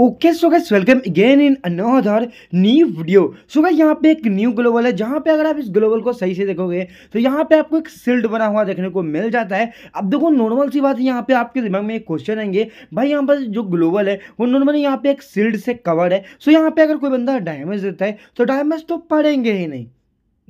okay so guys welcome again in another new video so guys यहाँ पे एक new global है जहाँ पे अगर आप इस ग्लोबल को सही से देखोगे तो यहाँ पे आपको एक सिल्ड बना हुआ देखने को मिल जाता है अब देखो नॉर्मल सी बात है यहाँ पे आपके दिमाग में एक क्वेश्चन आएंगे भाई यहाँ पर जो ग्लोबल है वो नॉर्मली यहाँ पे एक सिल्ड से कवर है सो यहाँ पे अगर कोई बंदा डैमेज देता है तो डैमेज तो पड़ेंगे ही नहीं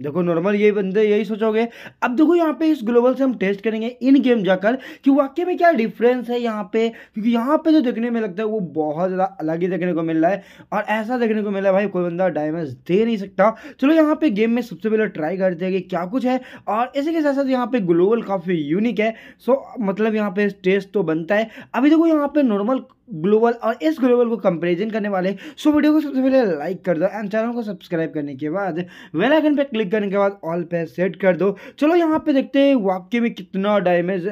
देखो नॉर्मल यही बंदे यही सोचोगे अब देखो यहाँ पे इस ग्लोबल से हम टेस्ट करेंगे इन गेम जाकर कि वाकई में क्या डिफरेंस है यहाँ पे क्योंकि यहाँ पे जो तो देखने में लगता है वो बहुत ज़्यादा अलग ही देखने को मिल रहा है और ऐसा देखने को मिल रहा है भाई कोई बंदा डैमेज दे नहीं सकता चलो यहाँ पे गेम में सबसे पहले ट्राई करते हैं कि क्या कुछ है और इसी के साथ साथ यहाँ पे ग्लोबल काफ़ी यूनिक है सो मतलब यहाँ पे टेस्ट तो बनता है अभी देखो यहाँ पे नॉर्मल ग्लोबल और इस ग्लोबल को कंपेरिजन करने वाले सो वीडियो को सबसे पहले लाइक कर दो एंड चैनल को सब्सक्राइब करने के बाद वेल आइकन पर क्लिक करने के बाद ऑल पे सेट कर दो चलो यहाँ पे देखते हैं वाक्य में कितना डैमेज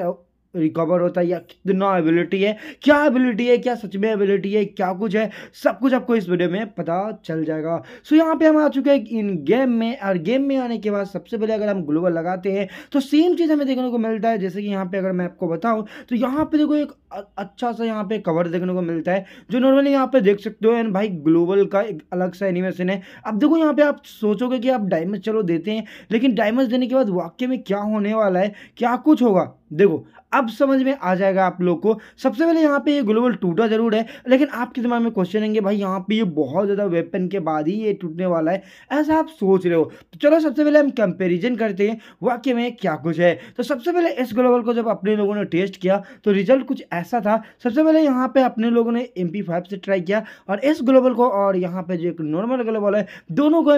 रिकवर होता है या कितना एबिलिटी है क्या एबिलिटी है क्या सच में एबिलिटी है क्या कुछ है सब कुछ आपको इस वीडियो में पता चल जाएगा सो so, यहाँ पे हम आ चुके हैं इन गेम में और गेम में आने के बाद सबसे पहले अगर हम ग्लोबल लगाते हैं तो सेम चीज़ हमें देखने को मिलता है जैसे कि यहाँ पे अगर मैं आपको बताऊँ तो यहाँ पे देखो एक अच्छा सा यहाँ पे कवर देखने को मिलता है जो नॉर्मली यहाँ पे देख सकते हो एंड भाई ग्लोबल का एक अलग सा एनिमेशन है अब देखो यहाँ पे आप सोचोगे कि आप डायमंड चलो देते हैं लेकिन डायमंड देने के बाद वाक्य में क्या होने वाला है क्या कुछ होगा देखो अब समझ में आ जाएगा आप लोग को सबसे पहले यहाँ पे ये ग्लोबल टूटा जरूर है लेकिन आपके दिमाग में क्वेश्चन आएंगे भाई यहाँ पे ये बहुत ज़्यादा वेपन के बाद ही ये टूटने वाला है ऐसा आप सोच रहे हो तो चलो सबसे पहले हम कंपेरिजन करते हैं वाक्य में क्या कुछ है तो सबसे पहले इस ग्लोबल को जब अपने लोगों ने टेस्ट किया तो रिजल्ट कुछ ऐसा था सबसे पहले यहाँ पर अपने लोगों ने एम से ट्राई किया और इस ग्लोबल को और यहाँ पर जो एक नॉर्मल ग्लोबल है दोनों को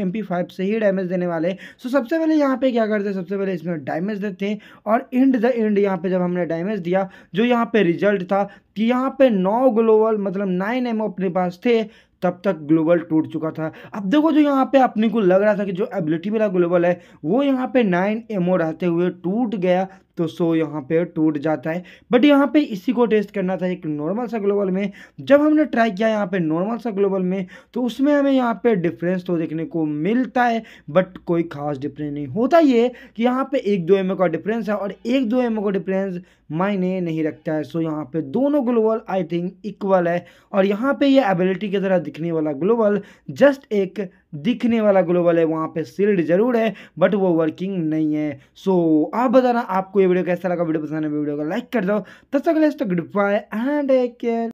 एम पी से ही डैमेज देने वाले सो तो सबसे पहले यहाँ पे क्या करते हैं सबसे पहले इसमें डैमेज देते हैं और इंड द इंड यहाँ यहाँ पे जब हमने डैमेज दिया जो यहाँ पे रिजल्ट था कि यहाँ पे नौ ग्लोबल मतलब नाइन एम अपने पास थे तब तक ग्लोबल टूट चुका था अब देखो जो यहाँ पे अपने को लग रहा था कि जो एबिलिटी वाला ग्लोबल है वो यहाँ पे नाइन एमओ रहते हुए टूट गया तो सो यहाँ पे टूट जाता है बट यहाँ पे इसी को टेस्ट करना था एक नॉर्मल सा ग्लोबल में जब हमने ट्राई किया यहाँ पे नॉर्मल सा ग्लोबल में तो उसमें हमें यहाँ पे डिफरेंस तो देखने को मिलता है बट कोई खास डिफरेंस नहीं होता ये कि यहाँ पे एक दो एम का डिफरेंस है और एक दो एम का डिफरेंस मायने नहीं रखता है सो यहाँ पे दोनों ग्लोबल आई थिंक इक्वल है और यहाँ पे ये एबिलिटी की तरह दिखने वाला ग्लोबल जस्ट एक दिखने वाला ग्लोबल है वहाँ पे सील्ड जरूर है बट वो वर्किंग नहीं है सो so, आप बताना आपको ये वीडियो कैसा लगा वीडियो पसंद है तो वीडियो को लाइक कर दो तब तक goodbye and take care